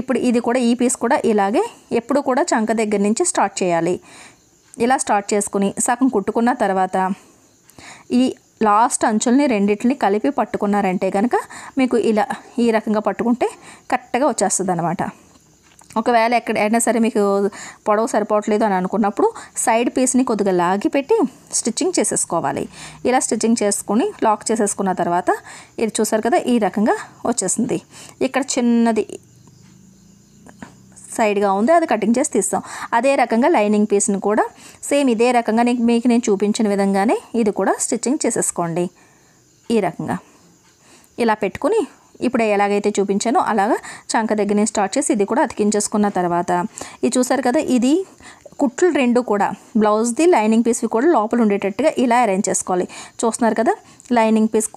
ఇప్పుడు ఇది కూడా ఈ పీస్ కూడా ఇలాగే ఎప్పుడు కూడా చంక దగ్గర నుంచి స్టార్ట్ చేయాలి ఇలా స్టార్ట్ చేసుకుని సగం కుట్టుకున్న తర్వాత ఈ లాస్ట్ అంచుల్ని రెండింటిని కలిపి పట్టుకున్నారంటే కనుక మీకు ఇలా ఈ రకంగా పట్టుకుంటే కరెక్ట్గా వచ్చేస్తుంది అనమాట ఒకవేళ ఎక్కడ అయినా సరే మీకు పొడవు సరిపోవట్లేదు అని అనుకున్నప్పుడు సైడ్ పీస్ని కొద్దిగా లాగి పెట్టి స్టిచ్చింగ్ చేసేసుకోవాలి ఇలా స్టిచ్చింగ్ చేసుకుని లాక్ చేసేసుకున్న తర్వాత ఇది చూసారు కదా ఈ రకంగా వచ్చేసింది ఇక్కడ చిన్నది సైడ్గా ఉంది అది కటింగ్ చేసి తీస్తాం అదే రకంగా లైనింగ్ పీస్ని కూడా సేమ్ ఇదే రకంగా మీకు నేను చూపించిన విధంగానే ఇది కూడా స్టిచ్చింగ్ చేసేసుకోండి ఈ రకంగా ఇలా పెట్టుకుని ఇప్పుడు ఎలాగైతే చూపించానో అలాగా చంక దగ్గర స్టార్ట్ చేసి ఇది కూడా అతికించేసుకున్న తర్వాత ఇది చూసారు కదా ఇది కుట్లు రెండు కూడా బ్లౌజ్ది లైనింగ్ పీస్వి కూడా లోపల ఉండేటట్టుగా ఇలా అరేంజ్ చేసుకోవాలి చూస్తున్నారు కదా లైనింగ్ పీస్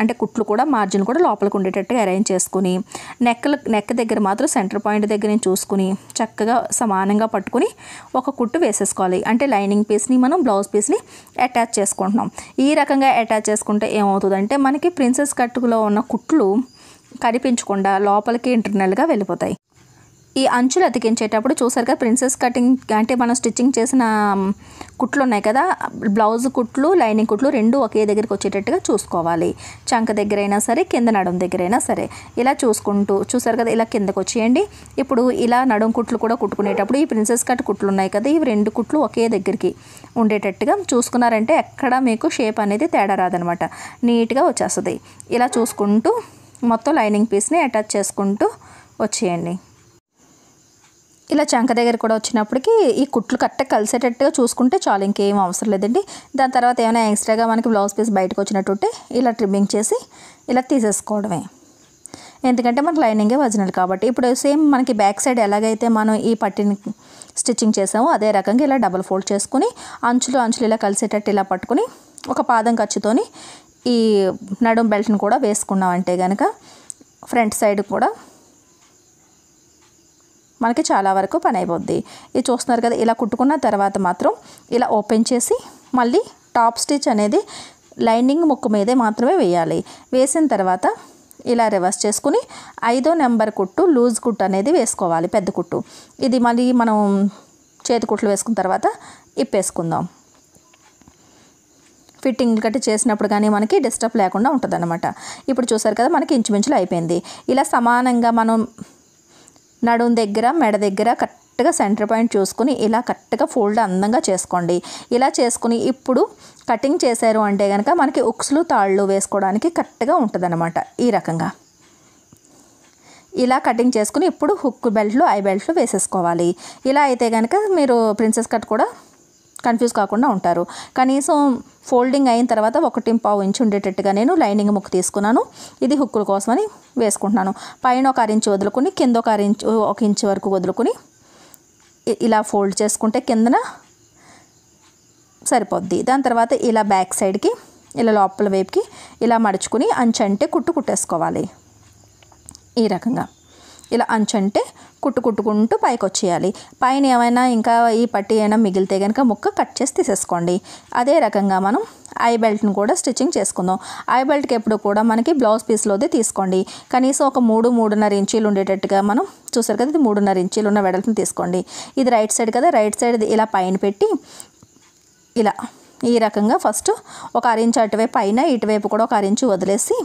అంటే కుట్లు కూడా మార్జిన్ కూడా లోపలికి ఉండేటట్టుగా అరేంజ్ చేసుకుని నెక్కలు నెక్ దగ్గర మాత్రం సెంటర్ పాయింట్ దగ్గర నేను చూసుకుని చక్కగా సమానంగా పట్టుకుని ఒక కుట్టు వేసేసుకోవాలి అంటే లైనింగ్ పీస్ని మనం బ్లౌజ్ పీస్ని అటాచ్ చేసుకుంటున్నాం ఈ రకంగా అటాచ్ చేసుకుంటే ఏమవుతుందంటే మనకి ప్రిన్సెస్ కట్టుకులో ఉన్న కుట్లు కనిపించకుండా లోపలికి ఇంటర్నల్గా వెళ్ళిపోతాయి ఈ అంచులు అతికించేటప్పుడు కదా ప్రిన్సెస్ కటింగ్ అంటే మనం స్టిచ్చింగ్ చేసిన కుట్లు ఉన్నాయి కదా బ్లౌజ్ కుట్లు లైనింగ్ కుట్లు రెండు ఒకే దగ్గరికి వచ్చేటట్టుగా చూసుకోవాలి చంక దగ్గరైనా సరే కింద నడుం దగ్గరైనా సరే ఇలా చూసుకుంటూ చూసారు కదా ఇలా కిందకు వచ్చేయండి ఇప్పుడు ఇలా నడుం కుట్లు కూడా కుట్టుకునేటప్పుడు ఈ ప్రిన్సెస్ కట్ కుట్లు ఉన్నాయి కదా ఇవి రెండు కుట్లు ఒకే దగ్గరికి ఉండేటట్టుగా చూసుకున్నారంటే ఎక్కడ మీకు షేప్ అనేది తేడా రాదనమాట నీట్గా వచ్చేస్తుంది ఇలా చూసుకుంటూ మొత్తం లైనింగ్ పీస్ని అటాచ్ చేసుకుంటూ వచ్చేయండి ఇలా చంక దగ్గర కూడా వచ్చినప్పటికీ ఈ కుట్లు కట్ట కలిసేటట్టుగా చూసుకుంటే చాలు ఇంకేం అవసరం లేదండి దాని తర్వాత ఏమైనా ఎక్స్ట్రాగా మనకి బ్లౌజ్ పీస్ బయటకు వచ్చినట్టుంటే ఇలా ట్రిమ్మింగ్ చేసి ఇలా తీసేసుకోవడమే ఎందుకంటే మనకి లైనింగే వజనల్ కాబట్టి ఇప్పుడు సేమ్ మనకి బ్యాక్ సైడ్ ఎలాగైతే మనం ఈ పట్టిని స్టిచ్చింగ్ చేసామో అదే రకంగా ఇలా డబుల్ ఫోల్డ్ చేసుకుని అంచులు అంచులు ఇలా కలిసేటట్టు ఇలా పట్టుకుని ఒక పాదం ఖర్చుతోని ఈ నడుం బెల్ట్ని కూడా వేసుకున్నాం అంటే కనుక ఫ్రంట్ సైడ్ కూడా మనకి చాలా వరకు పని అయిపోద్ది ఇది చూస్తున్నారు కదా ఇలా కుట్టుకున్న తర్వాత మాత్రం ఇలా ఓపెన్ చేసి మళ్ళీ టాప్ స్టిచ్ అనేది లైనింగ్ ముక్కు మీదే మాత్రమే వేయాలి వేసిన తర్వాత ఇలా రివర్స్ చేసుకుని ఐదో నెంబర్ కుట్టు లూజ్ కుట్టు అనేది వేసుకోవాలి పెద్ద కుట్టు ఇది మళ్ళీ మనం చేతి కుట్లు వేసుకున్న తర్వాత ఇప్పేసుకుందాం ఫిట్టింగ్ కట్టి చేసినప్పుడు కానీ మనకి డిస్టర్బ్ లేకుండా ఉంటుంది ఇప్పుడు చూసారు కదా మనకి ఇంచుమించులు అయిపోయింది ఇలా సమానంగా మనం నడుం దగ్గర మెడ దగ్గర కరెక్ట్గా సెంటర్ పాయింట్ చూసుకుని ఇలా కరెక్ట్గా ఫోల్డ్ అందంగా చేసుకోండి ఇలా చేసుకుని ఇప్పుడు కటింగ్ చేశారు అంటే కనుక మనకి ఉక్స్లు తాళ్ళు వేసుకోవడానికి కరెక్ట్గా ఉంటుందన్నమాట ఈ రకంగా ఇలా కటింగ్ చేసుకుని ఇప్పుడు హుక్ బెల్ట్లు ఐ బెల్ట్లు వేసేసుకోవాలి ఇలా అయితే కనుక మీరు ప్రిన్సెస్ కట్ కూడా కన్ఫ్యూజ్ కాకుండా ఉంటారు కనీసం ఫోల్డింగ్ అయిన తర్వాత ఒకటి పావు ఇంచు ఉండేటట్టుగా నేను లైనింగ్ ముక్కు తీసుకున్నాను ఇది హుక్కుల కోసమని వేసుకుంటున్నాను పైన ఒక అరించు వదులుకుని కింద ఒక అరించు ఒక ఇంచు వరకు వదులుకుని ఇలా ఫోల్డ్ చేసుకుంటే కిందన సరిపోద్ది దాని తర్వాత ఇలా బ్యాక్ సైడ్కి ఇలా లోపల వైపుకి ఇలా మడుచుకుని అంచంటే కుట్టు కుట్టేసుకోవాలి ఈ రకంగా ఇలా అంచంటే కుట్టు కుట్టుకుంటూ పైకి వచ్చేయాలి పైన ఏమైనా ఇంకా ఈ పట్టి అయినా మిగిలితే కనుక ముక్క కట్ చేసి తీసేసుకోండి అదే రకంగా మనం ఐ బెల్ట్ని కూడా స్టిచ్చింగ్ చేసుకుందాం ఐ బెల్ట్కి ఎప్పుడు కూడా మనకి బ్లౌజ్ పీస్లోది తీసుకోండి కనీసం ఒక మూడు మూడున్నర ఇంచీలు ఉండేటట్టుగా మనం చూసారు కదా ఇది మూడున్నర ఇంచీలు ఉన్న వెడల్పుని తీసుకోండి ఇది రైట్ సైడ్ కదా రైట్ సైడ్ ఇలా పైన పెట్టి ఇలా ఈ రకంగా ఫస్ట్ ఒక అరించి అటువైపు పైన ఇటువైపు కూడా ఒక అరించి వదిలేసి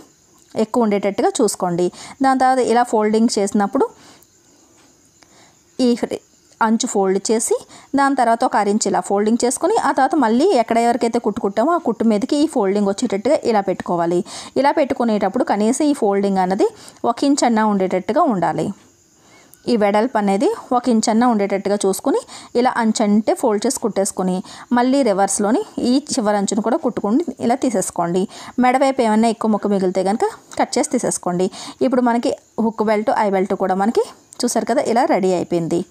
ఎక్కువ ఉండేటట్టుగా చూసుకోండి దాని తర్వాత ఇలా ఫోల్డింగ్ చేసినప్పుడు ఈ అంచు ఫోల్డ్ చేసి దాని తర్వాత ఒక అరించి ఇలా ఫోల్డింగ్ చేసుకుని ఆ తర్వాత మళ్ళీ ఎక్కడ ఎవరికైతే కుట్టుకుంటామో ఆ కుట్టు మీదకి ఈ ఫోల్డింగ్ వచ్చేటట్టుగా ఇలా పెట్టుకోవాలి ఇలా పెట్టుకునేటప్పుడు కనీసం ఈ ఫోల్డింగ్ అన్నది ఒక ఇంచ్ అన్నా ఉండేటట్టుగా ఉండాలి ఈ వెడల్పు అనేది ఒక ఇంచ్ అన్న ఉండేటట్టుగా చూసుకుని ఇలా అంచంటే ఫోల్డ్ చేసి కుట్టేసుకుని మళ్ళీ రివర్స్లోని ఈ చివరి అంచును కూడా కుట్టుకుని ఇలా తీసేసుకోండి మెడవైపు ఏమైనా ఎక్కువ ముక్క మిగిలితే కనుక కట్ చేసి తీసేసుకోండి ఇప్పుడు మనకి హుక్ బెల్ట్ ఐ బెల్ట్ కూడా మనకి చూసారు కదా ఇలా రెడీ అయిపోయింది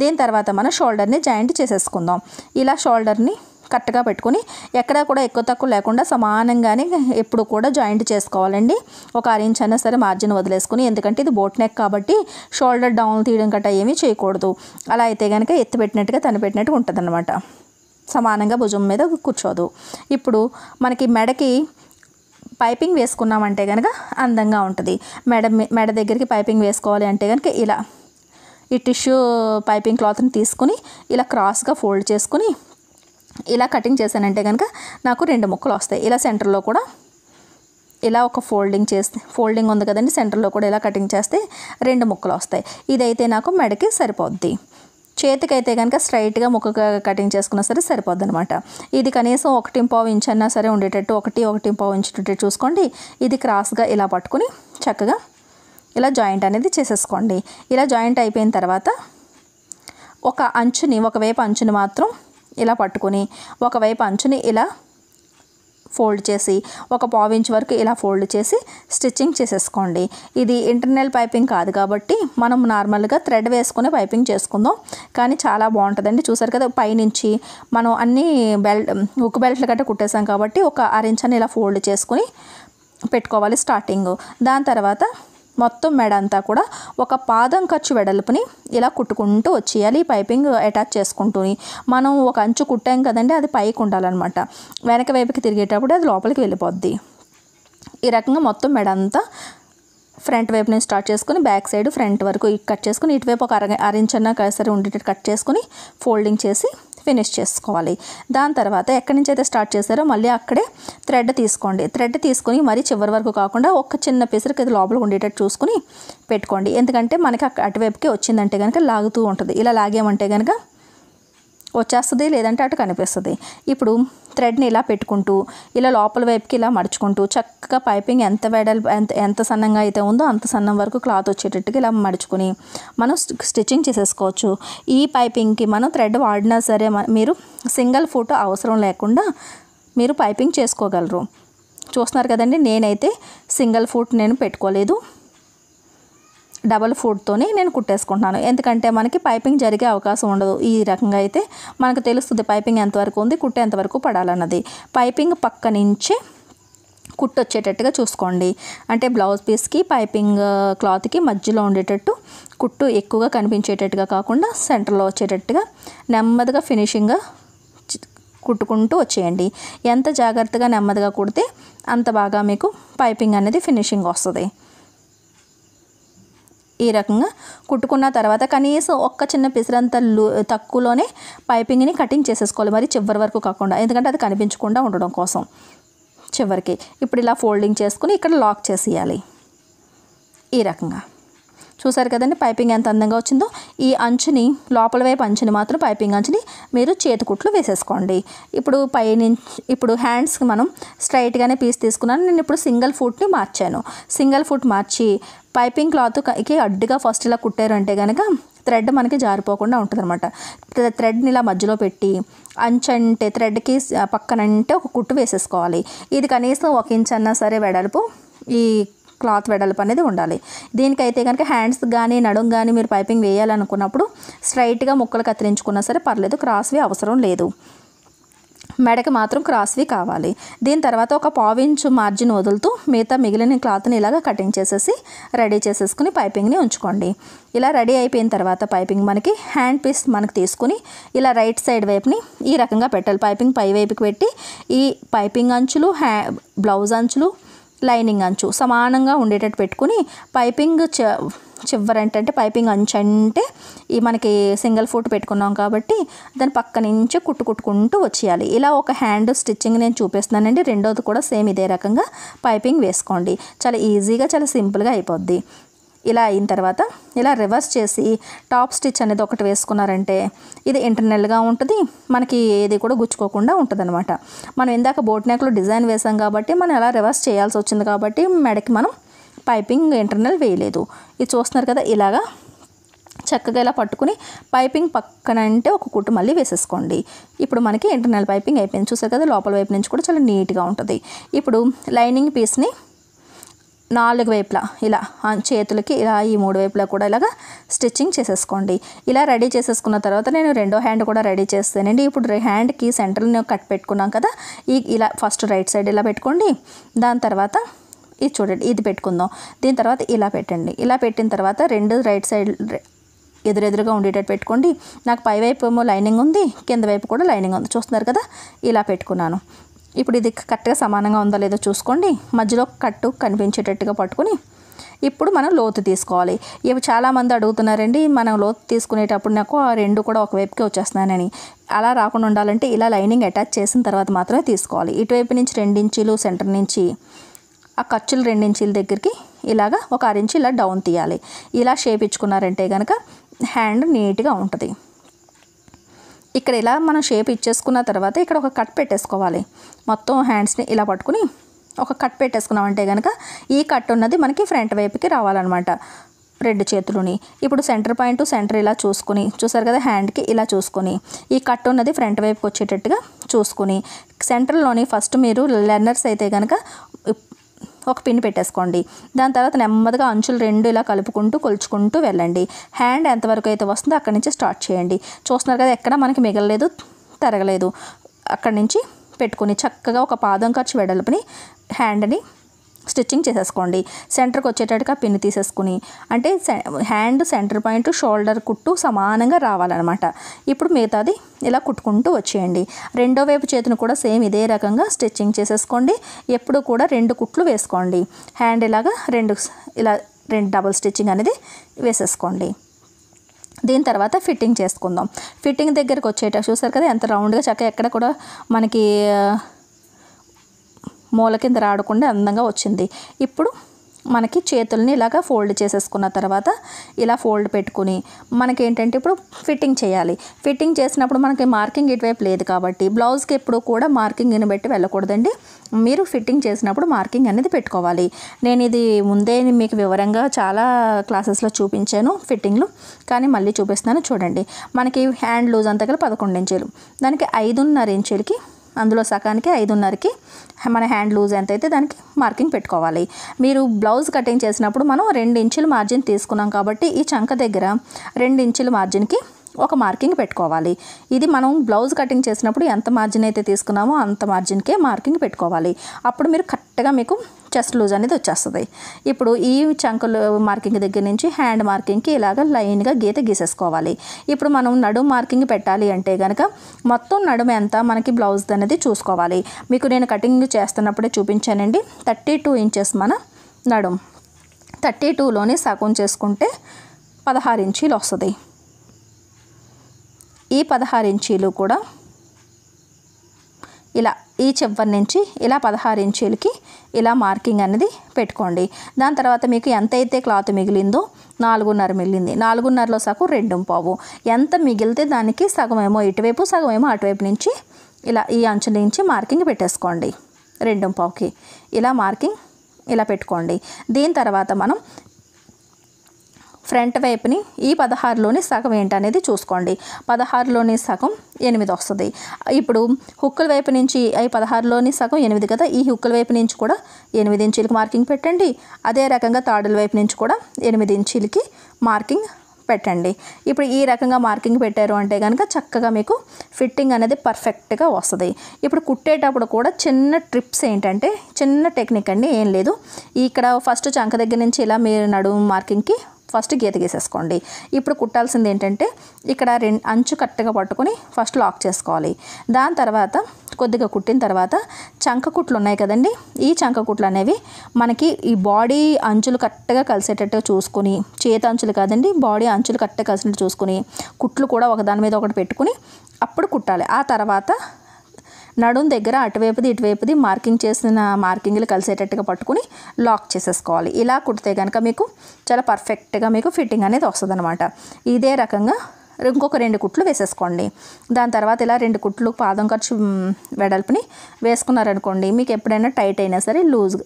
దీని తర్వాత మనం షోల్డర్ని జాయింట్ చేసేసుకుందాం ఇలా షోల్డర్ని కరెక్ట్గా పెట్టుకుని ఎక్కడా కూడా ఎక్కువ తక్కువ లేకుండా సమానంగానే ఎప్పుడు కూడా జాయింట్ చేసుకోవాలండి ఒక ఇంచ్ అయినా సరే మార్జిన్ వదిలేసుకుని ఎందుకంటే ఇది బోట్ నెక్ కాబట్టి షోల్డర్ డౌన్ తీయడం గట్టా ఏమీ చేయకూడదు అలా అయితే కనుక ఎత్తిపెట్టినట్టుగా పెట్టినట్టుగా తను పెట్టినట్టుగా ఉంటుంది సమానంగా భుజం మీద కూర్చోదు ఇప్పుడు మనకి మెడకి పైపింగ్ వేసుకున్నామంటే కనుక అందంగా ఉంటుంది మెడ మెడ దగ్గరికి పైపింగ్ వేసుకోవాలి అంటే కనుక ఇలా ఈ టిష్యూ పైపింగ్ క్లాత్ని తీసుకుని ఇలా క్రాస్గా ఫోల్డ్ చేసుకుని ఇలా కటింగ్ చేశానంటే కనుక నాకు రెండు ముక్కలు వస్తాయి ఇలా సెంటర్లో కూడా ఇలా ఒక ఫోల్డింగ్ చేస్తే ఫోల్డింగ్ ఉంది కదండి సెంటర్లో కూడా ఇలా కటింగ్ చేస్తే రెండు ముక్కలు వస్తాయి ఇదైతే నాకు మెడకి సరిపోద్ది చేతికైతే కనుక స్ట్రైట్గా ముక్కగా కటింగ్ చేసుకున్నా సరే సరిపోద్ది అనమాట ఇది కనీసం ఒకటి పావు ఇంచ్ అన్నా సరే ఉండేటట్టు ఒకటి ఒకటి పావు ఇంచ్ చూసుకోండి ఇది క్రాస్గా ఇలా పట్టుకుని చక్కగా ఇలా జాయింట్ అనేది చేసేసుకోండి ఇలా జాయింట్ అయిపోయిన తర్వాత ఒక అంచుని ఒకవైపు అంచుని మాత్రం ఇలా పట్టుకొని ఒకవైపు అంచుని ఇలా ఫోల్డ్ చేసి ఒక ఇంచు వరకు ఇలా ఫోల్డ్ చేసి స్టిచ్చింగ్ చేసేసుకోండి ఇది ఇంటర్నల్ పైపింగ్ కాదు కాబట్టి మనం నార్మల్గా థ్రెడ్ వేసుకుని పైపింగ్ చేసుకుందాం కానీ చాలా బాగుంటుందండి చూసారు కదా పైనుంచి మనం అన్ని బెల్ట్ ఉక్కు బెల్ట్లు గట్ట కుట్టేసాం కాబట్టి ఒక అరించని అని ఇలా ఫోల్డ్ చేసుకుని పెట్టుకోవాలి స్టార్టింగ్ దాని తర్వాత మొత్తం మెడ అంతా కూడా ఒక పాదం ఖర్చు వెడల్పుని ఇలా కుట్టుకుంటూ వచ్చేయాలి ఈ పైపింగ్ అటాచ్ చేసుకుంటూని మనం ఒక అంచు కుట్టాం కదండి అది పైకి ఉండాలన్నమాట వెనక వైపుకి తిరిగేటప్పుడు అది లోపలికి వెళ్ళిపోద్ది ఈ రకంగా మొత్తం మెడ అంతా ఫ్రంట్ వైపు నుంచి స్టార్ట్ చేసుకుని బ్యాక్ సైడ్ ఫ్రంట్ వరకు కట్ చేసుకుని ఇటువైపు ఒక అర అరించన్నా సరే ఉండేటట్టు కట్ చేసుకుని ఫోల్డింగ్ చేసి ఫినిష్ చేసుకోవాలి దాని తర్వాత ఎక్కడి నుంచి అయితే స్టార్ట్ చేశారో మళ్ళీ అక్కడే థ్రెడ్ తీసుకోండి థ్రెడ్ తీసుకొని మరీ చివరి వరకు కాకుండా ఒక చిన్న పిసరికి అది లోపల ఉండేటట్టు చూసుకుని పెట్టుకోండి ఎందుకంటే మనకి అటువైపుకి వచ్చిందంటే కనుక లాగుతూ ఉంటుంది ఇలా లాగేమంటే కనుక వచ్చేస్తుంది లేదంటే అటు కనిపిస్తుంది ఇప్పుడు థ్రెడ్ని ఇలా పెట్టుకుంటూ ఇలా లోపల వైపుకి ఇలా మడుచుకుంటూ చక్కగా పైపింగ్ ఎంత వెడల్పు ఎంత ఎంత సన్నంగా అయితే ఉందో అంత సన్నం వరకు క్లాత్ వచ్చేటట్టుగా ఇలా మడుచుకుని మనం స్టిచ్చింగ్ చేసేసుకోవచ్చు ఈ పైపింగ్కి మనం థ్రెడ్ వాడినా సరే మీరు సింగిల్ ఫోటో అవసరం లేకుండా మీరు పైపింగ్ చేసుకోగలరు చూస్తున్నారు కదండి నేనైతే సింగిల్ ఫుట్ నేను పెట్టుకోలేదు డబల్ ఫోర్డ్తోని నేను కుట్టేసుకుంటున్నాను ఎందుకంటే మనకి పైపింగ్ జరిగే అవకాశం ఉండదు ఈ రకంగా అయితే మనకు తెలుస్తుంది పైపింగ్ ఎంతవరకు ఉంది కుట్ట ఎంతవరకు పడాలన్నది పైపింగ్ పక్క నుంచే కుట్టొచ్చేటట్టుగా చూసుకోండి అంటే బ్లౌజ్ పీస్కి పైపింగ్ క్లాత్కి మధ్యలో ఉండేటట్టు కుట్టు ఎక్కువగా కనిపించేటట్టుగా కాకుండా సెంటర్లో వచ్చేటట్టుగా నెమ్మదిగా ఫినిషింగ్గా కుట్టుకుంటూ వచ్చేయండి ఎంత జాగ్రత్తగా నెమ్మదిగా కుడితే అంత బాగా మీకు పైపింగ్ అనేది ఫినిషింగ్ వస్తుంది ఈ రకంగా కుట్టుకున్న తర్వాత కనీసం ఒక్క చిన్న పిసిరంత తక్కువలోనే పైపింగ్ని కటింగ్ చేసేసుకోవాలి మరి చివరి వరకు కాకుండా ఎందుకంటే అది కనిపించకుండా ఉండడం కోసం చివరికి ఇప్పుడు ఇలా ఫోల్డింగ్ చేసుకుని ఇక్కడ లాక్ చేసేయాలి ఈ రకంగా చూసారు కదండి పైపింగ్ ఎంత అందంగా వచ్చిందో ఈ అంచుని లోపల వైపు అంచుని మాత్రం పైపింగ్ అంచుని మీరు చేతికుట్లు వేసేసుకోండి ఇప్పుడు పైని ఇప్పుడు హ్యాండ్స్కి మనం స్ట్రైట్గానే పీస్ తీసుకున్నాను నేను ఇప్పుడు సింగిల్ ఫుట్ని మార్చాను సింగిల్ ఫుట్ మార్చి పైపింగ్ క్లాత్కి అడ్డుగా ఫస్ట్ ఇలా కుట్టారంటే కనుక థ్రెడ్ మనకి జారిపోకుండా ఉంటుంది అనమాట థ్రెడ్ని ఇలా మధ్యలో పెట్టి అంచంటే థ్రెడ్కి పక్కనంటే ఒక కుట్టు వేసేసుకోవాలి ఇది కనీసం ఒక ఇంచ్ అన్నా సరే వెడల్పు ఈ క్లాత్ వెడల్పు అనేది ఉండాలి దీనికైతే కనుక హ్యాండ్స్ కానీ నడుం కానీ మీరు పైపింగ్ వేయాలనుకున్నప్పుడు స్ట్రైట్గా ముక్కలు కత్తిరించుకున్నా సరే పర్లేదు క్రాస్వి అవసరం లేదు మెడకి మాత్రం క్రాస్వి కావాలి దీని తర్వాత ఒక పావించు మార్జిన్ వదులుతూ మిగతా మిగిలిన క్లాత్ని ఇలాగ కటింగ్ చేసేసి రెడీ చేసేసుకుని పైపింగ్ని ఉంచుకోండి ఇలా రెడీ అయిపోయిన తర్వాత పైపింగ్ మనకి హ్యాండ్ పీస్ మనకు తీసుకుని ఇలా రైట్ సైడ్ వైపుని ఈ రకంగా పెట్టాలి పైపింగ్ పై వైపుకి పెట్టి ఈ పైపింగ్ అంచులు హ్యా బ్లౌజ్ అంచులు లైనింగ్ అంచు సమానంగా ఉండేటట్టు పెట్టుకుని పైపింగ్ చ చివరి ఏంటంటే పైపింగ్ అంచు అంటే ఈ మనకి సింగిల్ ఫుట్ పెట్టుకున్నాం కాబట్టి దాని పక్క నుంచి కుట్టు కుట్టుకుంటూ వచ్చేయాలి ఇలా ఒక హ్యాండ్ స్టిచ్చింగ్ నేను చూపిస్తున్నానండి రెండోది కూడా సేమ్ ఇదే రకంగా పైపింగ్ వేసుకోండి చాలా ఈజీగా చాలా సింపుల్గా అయిపోద్ది ఇలా అయిన తర్వాత ఇలా రివర్స్ చేసి టాప్ స్టిచ్ అనేది ఒకటి వేసుకున్నారంటే ఇది ఇంటర్నల్గా ఉంటుంది మనకి ఏది కూడా గుచ్చుకోకుండా ఉంటుంది అనమాట మనం ఇందాక బోట్ నెక్లో డిజైన్ వేసాం కాబట్టి మనం ఎలా రివర్స్ చేయాల్సి వచ్చింది కాబట్టి మెడకి మనం పైపింగ్ ఇంటర్నల్ వేయలేదు ఇది చూస్తున్నారు కదా ఇలాగా చక్కగా ఇలా పట్టుకుని పైపింగ్ పక్కన అంటే ఒక కుట్టు మళ్ళీ వేసేసుకోండి ఇప్పుడు మనకి ఇంటర్నల్ పైపింగ్ అయిపోయింది చూసారు కదా లోపల వైపు నుంచి కూడా చాలా నీట్గా ఉంటుంది ఇప్పుడు లైనింగ్ పీస్ని నాలుగు వైపులా ఇలా చేతులకి ఇలా ఈ మూడు వైపులా కూడా ఇలాగా స్టిచ్చింగ్ చేసేసుకోండి ఇలా రెడీ చేసేసుకున్న తర్వాత నేను రెండో హ్యాండ్ కూడా రెడీ చేస్తానండి ఇప్పుడు హ్యాండ్కి సెంటర్ని కట్ పెట్టుకున్నాం కదా ఈ ఇలా ఫస్ట్ రైట్ సైడ్ ఇలా పెట్టుకోండి దాని తర్వాత ఇది చూడండి ఇది పెట్టుకుందాం దీని తర్వాత ఇలా పెట్టండి ఇలా పెట్టిన తర్వాత రెండు రైట్ సైడ్ ఎదురెదురుగా ఉండేటట్టు పెట్టుకోండి నాకు పై వైపు ఏమో లైనింగ్ ఉంది కింద వైపు కూడా లైనింగ్ ఉంది చూస్తున్నారు కదా ఇలా పెట్టుకున్నాను ఇప్పుడు ఇది కరెక్ట్గా సమానంగా ఉందో లేదో చూసుకోండి మధ్యలో కట్టు కనిపించేటట్టుగా పట్టుకుని ఇప్పుడు మనం లోతు తీసుకోవాలి ఇవి చాలామంది అడుగుతున్నారండి మనం లోతు తీసుకునేటప్పుడు నాకు ఆ రెండు కూడా ఒకవైపుకి వచ్చేస్తున్నానని అలా రాకుండా ఉండాలంటే ఇలా లైనింగ్ అటాచ్ చేసిన తర్వాత మాత్రమే తీసుకోవాలి ఇటువైపు నుంచి రెండించీలు సెంటర్ నుంచి ఆ ఖర్చులు ఇంచుల దగ్గరికి ఇలాగా ఒక అరించి ఇలా డౌన్ తీయాలి ఇలా షేప్ ఇచ్చుకున్నారంటే కనుక హ్యాండ్ నీట్గా ఉంటుంది ఇక్కడ ఇలా మనం షేప్ ఇచ్చేసుకున్న తర్వాత ఇక్కడ ఒక కట్ పెట్టేసుకోవాలి మొత్తం హ్యాండ్స్ని ఇలా పట్టుకుని ఒక కట్ పెట్టేసుకున్నామంటే కనుక ఈ కట్ ఉన్నది మనకి ఫ్రంట్ వైపుకి రావాలన్నమాట రెండు చేతులని ఇప్పుడు సెంటర్ పాయింట్ సెంటర్ ఇలా చూసుకుని చూసారు కదా హ్యాండ్కి ఇలా చూసుకొని ఈ కట్ ఉన్నది ఫ్రంట్ వైపుకి వచ్చేటట్టుగా చూసుకుని సెంటర్లోని ఫస్ట్ మీరు లెర్నర్స్ అయితే కనుక ఒక పిన్ పెట్టేసుకోండి దాని తర్వాత నెమ్మదిగా అంచులు రెండు ఇలా కలుపుకుంటూ కొలుచుకుంటూ వెళ్ళండి హ్యాండ్ ఎంతవరకు అయితే వస్తుందో అక్కడి నుంచి స్టార్ట్ చేయండి చూస్తున్నారు కదా ఎక్కడ మనకి మిగలలేదు తరగలేదు అక్కడి నుంచి పెట్టుకుని చక్కగా ఒక పాదం ఖర్చు వెడల్పుని హ్యాండ్ని స్టిచ్చింగ్ చేసేసుకోండి సెంటర్కి వచ్చేటట్టుగా పిన్ తీసేసుకుని అంటే హ్యాండ్ సెంటర్ పాయింట్ షోల్డర్ కుట్టు సమానంగా రావాలన్నమాట ఇప్పుడు మిగతాది ఇలా కుట్టుకుంటూ వచ్చేయండి రెండో వైపు చేతిని కూడా సేమ్ ఇదే రకంగా స్టిచ్చింగ్ చేసేసుకోండి ఎప్పుడు కూడా రెండు కుట్లు వేసుకోండి హ్యాండ్ ఇలాగా రెండు ఇలా రెండు డబుల్ స్టిచ్చింగ్ అనేది వేసేసుకోండి దీని తర్వాత ఫిట్టింగ్ చేసుకుందాం ఫిట్టింగ్ దగ్గరకు వచ్చేట చూసారు కదా ఎంత రౌండ్గా చక్కగా ఎక్కడ కూడా మనకి మూల కింద రాడకుండా అందంగా వచ్చింది ఇప్పుడు మనకి చేతుల్ని ఇలాగ ఫోల్డ్ చేసేసుకున్న తర్వాత ఇలా ఫోల్డ్ పెట్టుకుని మనకి ఏంటంటే ఇప్పుడు ఫిట్టింగ్ చేయాలి ఫిట్టింగ్ చేసినప్పుడు మనకి మార్కింగ్ ఇటువైపు లేదు కాబట్టి బ్లౌజ్కి ఎప్పుడు కూడా మార్కింగ్ని పెట్టి వెళ్ళకూడదండి మీరు ఫిట్టింగ్ చేసినప్పుడు మార్కింగ్ అనేది పెట్టుకోవాలి నేను ఇది ముందే మీకు వివరంగా చాలా క్లాసెస్లో చూపించాను ఫిట్టింగ్లు కానీ మళ్ళీ చూపిస్తాను చూడండి మనకి హ్యాండ్ లూజ్ అంతా కలిపి పదకొండు ఇంచులు దానికి ఐదున్నర ఇంచులకి అందులో సగానికి ఐదున్నరకి మన హ్యాండ్ లూజ్ ఎంత అయితే దానికి మార్కింగ్ పెట్టుకోవాలి మీరు బ్లౌజ్ కటింగ్ చేసినప్పుడు మనం రెండు ఇంచులు మార్జిన్ తీసుకున్నాం కాబట్టి ఈ చంక దగ్గర రెండు ఇంచుల మార్జిన్కి ఒక మార్కింగ్ పెట్టుకోవాలి ఇది మనం బ్లౌజ్ కటింగ్ చేసినప్పుడు ఎంత మార్జిన్ అయితే తీసుకున్నామో అంత మార్జిన్కే మార్కింగ్ పెట్టుకోవాలి అప్పుడు మీరు కరెక్ట్గా మీకు చెస్ట్ లూజ్ అనేది వచ్చేస్తుంది ఇప్పుడు ఈ చంకలు మార్కింగ్ దగ్గర నుంచి హ్యాండ్ మార్కింగ్కి ఇలాగ లైన్గా గీత గీసేసుకోవాలి ఇప్పుడు మనం నడుము మార్కింగ్ పెట్టాలి అంటే కనుక మొత్తం నడుము ఎంత మనకి బ్లౌజ్ అనేది చూసుకోవాలి మీకు నేను కటింగ్ చేస్తున్నప్పుడే చూపించానండి థర్టీ టూ ఇంచెస్ మన నడుము థర్టీ టూలోనే సగం చేసుకుంటే పదహారు ఇంచీలు వస్తుంది ఈ పదహారు ఇంచీలు కూడా ఇలా ఈ చివరి నుంచి ఇలా పదహారు ఇంచీలకి ఇలా మార్కింగ్ అనేది పెట్టుకోండి దాని తర్వాత మీకు ఎంతైతే క్లాత్ మిగిలిందో నాలుగున్నర మిగిలింది నాలుగున్నరలో సగం రెండు పావు ఎంత మిగిలితే దానికి సగమేమో ఇటువైపు సగమేమో అటువైపు నుంచి ఇలా ఈ అంచు నుంచి మార్కింగ్ పెట్టేసుకోండి రెండు పావుకి ఇలా మార్కింగ్ ఇలా పెట్టుకోండి దీని తర్వాత మనం ఫ్రంట్ వైపుని ఈ పదహారులోని సగం ఏంటనేది చూసుకోండి పదహారులోని సగం ఎనిమిది వస్తుంది ఇప్పుడు హుక్కుల వైపు నుంచి ఈ పదహారులోని సగం ఎనిమిది కదా ఈ హుక్కుల వైపు నుంచి కూడా ఎనిమిది ఇంచులకి మార్కింగ్ పెట్టండి అదే రకంగా తాడుల వైపు నుంచి కూడా ఎనిమిది ఇంచీలకి మార్కింగ్ పెట్టండి ఇప్పుడు ఈ రకంగా మార్కింగ్ పెట్టారు అంటే కనుక చక్కగా మీకు ఫిట్టింగ్ అనేది పర్ఫెక్ట్గా వస్తుంది ఇప్పుడు కుట్టేటప్పుడు కూడా చిన్న ట్రిప్స్ ఏంటంటే చిన్న టెక్నిక్ అండి ఏం లేదు ఇక్కడ ఫస్ట్ చంక దగ్గర నుంచి ఇలా మీరు నడుము మార్కింగ్కి ఫస్ట్ గీత గీసేసుకోండి ఇప్పుడు కుట్టాల్సింది ఏంటంటే ఇక్కడ రెండు అంచు కట్టగా పట్టుకొని ఫస్ట్ లాక్ చేసుకోవాలి దాని తర్వాత కొద్దిగా కుట్టిన తర్వాత చంక కుట్లు ఉన్నాయి కదండి ఈ చంక కుట్లు అనేవి మనకి ఈ బాడీ అంచులు కరెక్ట్గా కలిసేటట్టు చూసుకుని చేతి అంచులు కాదండి బాడీ అంచులు కరెక్ట్గా కలిసినట్టు చూసుకుని కుట్లు కూడా ఒకదాని మీద ఒకటి పెట్టుకుని అప్పుడు కుట్టాలి ఆ తర్వాత నడుం దగ్గర అటువైపుది ఇటువైపుది మార్కింగ్ చేసిన మార్కింగ్లు కలిసేటట్టుగా పట్టుకుని లాక్ చేసేసుకోవాలి ఇలా కుడితే కనుక మీకు చాలా పర్ఫెక్ట్గా మీకు ఫిట్టింగ్ అనేది వస్తుంది ఇదే రకంగా ఇంకొక రెండు కుట్లు వేసేసుకోండి దాని తర్వాత ఇలా రెండు కుట్లు పాదం ఖర్చు వెడల్పుని వేసుకున్నారనుకోండి మీకు ఎప్పుడైనా టైట్ అయినా సరే లూజ్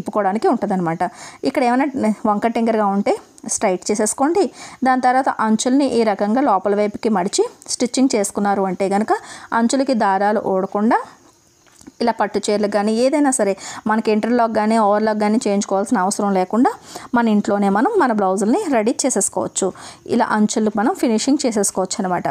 ఇప్పుకోవడానికి ఉంటుందన్నమాట ఇక్కడ ఏమైనా వంక టింకర్గా ఉంటే స్ట్రైట్ చేసేసుకోండి దాని తర్వాత అంచుల్ని ఈ రకంగా లోపల వైపుకి మడిచి స్టిచ్చింగ్ చేసుకున్నారు అంటే కనుక అంచులకి దారాలు ఓడకుండా ఇలా పట్టు చీరలు కానీ ఏదైనా సరే మనకి ఇంటర్లాక్ కానీ ఓవర్లాక్ కానీ చేయించుకోవాల్సిన అవసరం లేకుండా మన ఇంట్లోనే మనం మన బ్లౌజుల్ని రెడీ చేసేసుకోవచ్చు ఇలా అంచులు మనం ఫినిషింగ్ చేసేసుకోవచ్చు అనమాట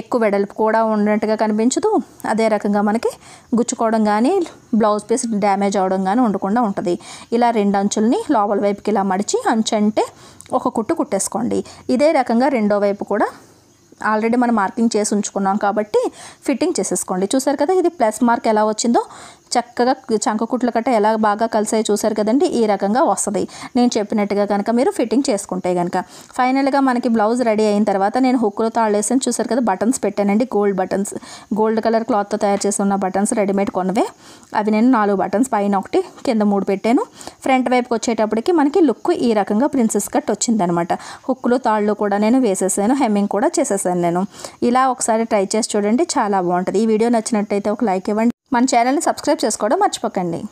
ఎక్కువ వెడల్పు కూడా ఉన్నట్టుగా కనిపించదు అదే రకంగా మనకి గుచ్చుకోవడం కానీ బ్లౌజ్ పీస్ డ్యామేజ్ అవడం కానీ ఉండకుండా ఉంటుంది ఇలా రెండు అంచుల్ని లోపల వైపుకి ఇలా మడిచి అంచు అంటే ఒక కుట్టు కుట్టేసుకోండి ఇదే రకంగా రెండో వైపు కూడా ఆల్రెడీ మనం మార్కింగ్ చేసి ఉంచుకున్నాం కాబట్టి ఫిట్టింగ్ చేసేసుకోండి చూసారు కదా ఇది ప్లస్ మార్క్ ఎలా వచ్చిందో చక్కగా చంకకుట్లు కట్ట ఎలా బాగా కలిసాయి చూసారు కదండి ఈ రకంగా వస్తుంది నేను చెప్పినట్టుగా కనుక మీరు ఫిట్టింగ్ చేసుకుంటే కనుక ఫైనల్గా మనకి బ్లౌజ్ రెడీ అయిన తర్వాత నేను హుక్కులు తాళ్ళేసాను చూసారు కదా బటన్స్ పెట్టానండి గోల్డ్ బటన్స్ గోల్డ్ కలర్ క్లాత్తో తయారు చేసి ఉన్న బటన్స్ రెడీమేడ్ కొన్నవే అవి నేను నాలుగు బటన్స్ పైన ఒకటి కింద మూడు పెట్టాను ఫ్రంట్ వైపుకి వచ్చేటప్పటికి మనకి లుక్ ఈ రకంగా ప్రిన్సెస్ కట్ వచ్చిందనమాట హుక్కులు తాళ్ళు కూడా నేను వేసేసాను హెమ్మింగ్ కూడా చేసేసాను నేను ఇలా ఒకసారి ట్రై చేసి చూడండి చాలా బాగుంటుంది ఈ వీడియో నచ్చినట్టయితే ఒక లైక్ ఇవ్వండి మన ఛానల్ని సబ్స్క్రైబ్ చేసుకోవడం మర్చిపోకండి